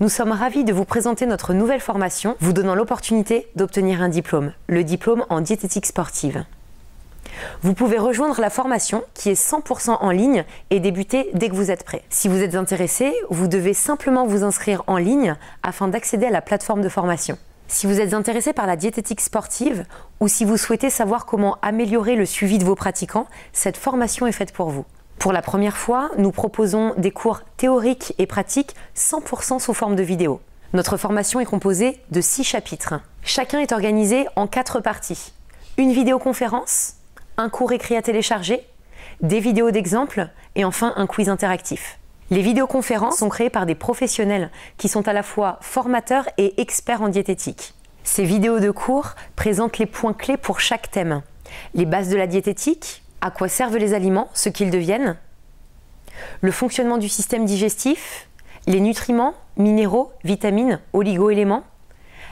Nous sommes ravis de vous présenter notre nouvelle formation, vous donnant l'opportunité d'obtenir un diplôme, le diplôme en diététique sportive. Vous pouvez rejoindre la formation qui est 100% en ligne et débuter dès que vous êtes prêt. Si vous êtes intéressé, vous devez simplement vous inscrire en ligne afin d'accéder à la plateforme de formation. Si vous êtes intéressé par la diététique sportive ou si vous souhaitez savoir comment améliorer le suivi de vos pratiquants, cette formation est faite pour vous. Pour la première fois, nous proposons des cours théoriques et pratiques 100% sous forme de vidéo. Notre formation est composée de 6 chapitres. Chacun est organisé en 4 parties. Une vidéoconférence, un cours écrit à télécharger, des vidéos d'exemple et enfin un quiz interactif. Les vidéoconférences sont créées par des professionnels qui sont à la fois formateurs et experts en diététique. Ces vidéos de cours présentent les points clés pour chaque thème. Les bases de la diététique, à quoi servent les aliments, ce qu'ils deviennent, le fonctionnement du système digestif, les nutriments, minéraux, vitamines, oligo-éléments,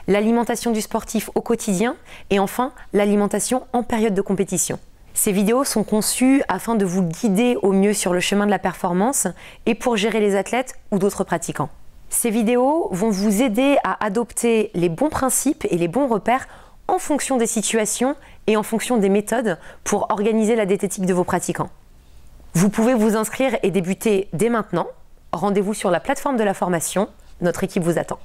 l'alimentation du sportif au quotidien et enfin l'alimentation en période de compétition. Ces vidéos sont conçues afin de vous guider au mieux sur le chemin de la performance et pour gérer les athlètes ou d'autres pratiquants. Ces vidéos vont vous aider à adopter les bons principes et les bons repères en fonction des situations et en fonction des méthodes pour organiser la diététique de vos pratiquants. Vous pouvez vous inscrire et débuter dès maintenant. Rendez-vous sur la plateforme de la formation. Notre équipe vous attend.